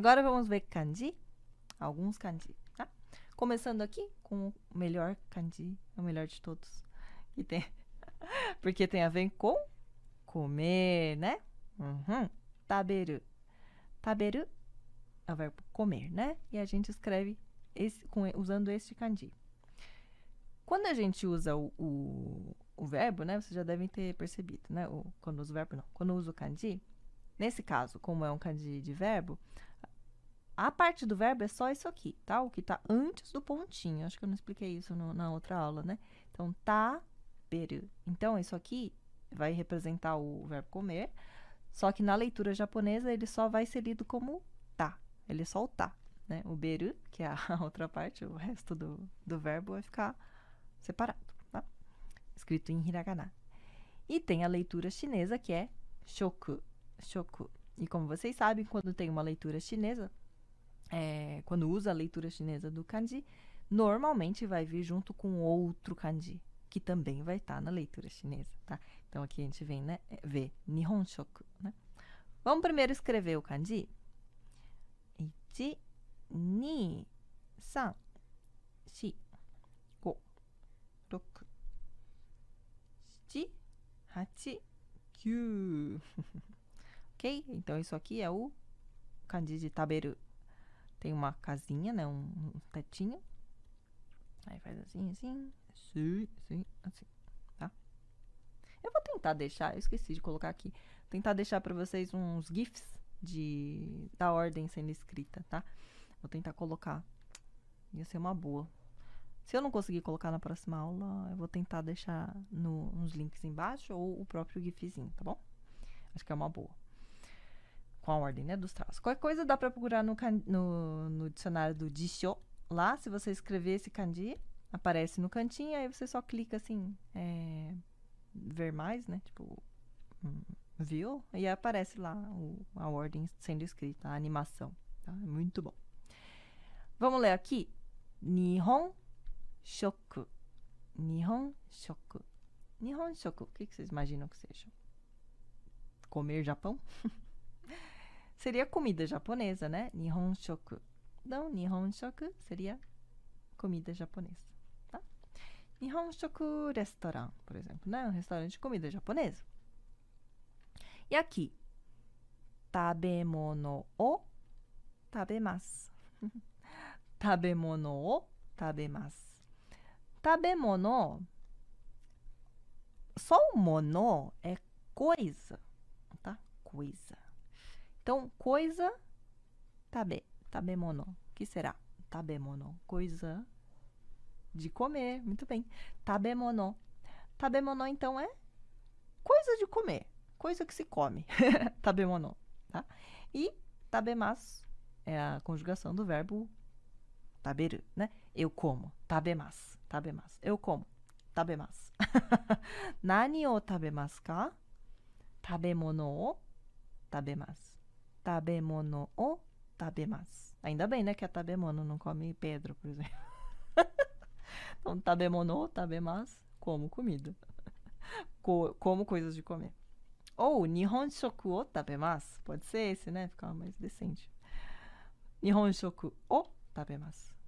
Agora vamos ver kanji, alguns kanji, tá? Começando aqui com o melhor kanji, o melhor de todos que tem, porque tem a ver com comer, né? Uhum. Taberu. Taberu é o verbo comer, né? E a gente escreve esse, com, usando este kanji. Quando a gente usa o, o, o, verbo, né? Vocês já devem ter percebido, né? O, quando usa o verbo, não. Quando usa o kanji, nesse caso, como é um kanji de verbo, a parte do verbo é só isso aqui, tá? O que tá antes do pontinho. Acho que eu não expliquei isso no, na outra aula, né? Então, tá, peru. Então, isso aqui vai representar o verbo comer. Só que na leitura japonesa ele só vai ser lido como tá. Ele é só o tá, né? O beru, que é a outra parte, o resto do, do verbo vai ficar separado, tá? Escrito em hiragana. E tem a leitura chinesa que é shoku, shoku. E como vocês sabem, quando tem uma leitura chinesa, é, quando usa a leitura chinesa do kanji, normalmente vai vir junto com outro kanji, que também vai estar tá na leitura chinesa, tá? Então aqui a gente vem, né, é, vê Nihon Shoku, né? Vamos primeiro escrever o kanji. Ichi, ni, san, shi, go, roku, shichi, hachi, kyu. ok? Então isso aqui é o kanji de taberu. Tem uma casinha, né? Um, tetinho. Aí faz assim, assim. Assim, assim, assim. Tá? Eu vou tentar deixar, eu esqueci de colocar aqui. Tentar deixar pra vocês uns GIFs de, da ordem sendo escrita, tá? Vou tentar colocar. Ia ser uma boa. Se eu não conseguir colocar na próxima aula, eu vou tentar deixar no, links embaixo ou o próprio GIFzinho, tá bom? Acho que é uma boa com a ordem né, dos traços. Qualquer coisa dá para procurar no, no, no, dicionário do Dishio. Lá, se você escrever esse kanji, aparece no cantinho, aí você só clica assim, é, ver mais, né? Tipo, hum, viu? E aparece lá o, a ordem sendo escrita, a animação. Tá? É muito bom. Vamos ler aqui. Nihon shoku. Nihon shoku. Nihon shoku. O que, que vocês imaginam que seja? Comer Japão? seria comida japonesa, né? Nihon shoku. Então, Nihon shoku seria comida japonesa, tá? Nihon shoku restaurant, por exemplo, né? Um restaurante de comida japonesa. E aqui, tabemono o tabemasu. tabemono o tabemasu. Tabemono, só o mono é coisa, tá? Coisa. Então, coisa, tabe, tabemono. O que será? Tabemono. Coisa de comer. Muito bem. Tabemono. Tabemono, então, é coisa de comer. Coisa que se come. tabemono. Tá? E tabemas é a conjugação do verbo taberu, né? Eu como. Tabemas. Tabemas. Eu como. Tabemas. Nani o tabemasu ka? Tabemono o tabemasu tabemono o tabemasu. Ainda bem, né, que é tabemono, não come Pedro, por exemplo. então, tabemono o tabemasu, como comida. Co como coisas de comer. Ou Nihon shoku o tabemasu. Pode ser esse, né? Ficar mais decente. Nihon shoku o tabemasu.